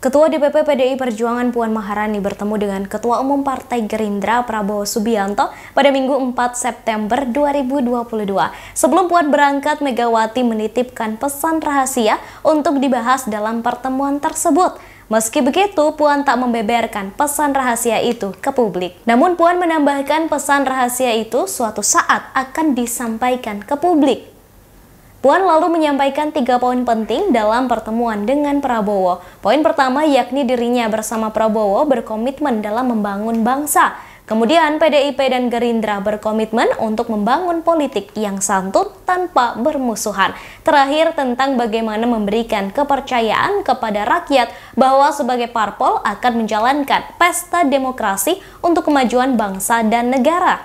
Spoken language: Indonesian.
Ketua DPP PDI Perjuangan Puan Maharani bertemu dengan Ketua Umum Partai Gerindra Prabowo Subianto pada Minggu 4 September 2022. Sebelum Puan berangkat, Megawati menitipkan pesan rahasia untuk dibahas dalam pertemuan tersebut. Meski begitu, Puan tak membeberkan pesan rahasia itu ke publik. Namun Puan menambahkan pesan rahasia itu suatu saat akan disampaikan ke publik. Puan lalu menyampaikan tiga poin penting dalam pertemuan dengan Prabowo. Poin pertama yakni dirinya bersama Prabowo berkomitmen dalam membangun bangsa. Kemudian PDIP dan Gerindra berkomitmen untuk membangun politik yang santun tanpa bermusuhan. Terakhir tentang bagaimana memberikan kepercayaan kepada rakyat bahwa sebagai parpol akan menjalankan pesta demokrasi untuk kemajuan bangsa dan negara.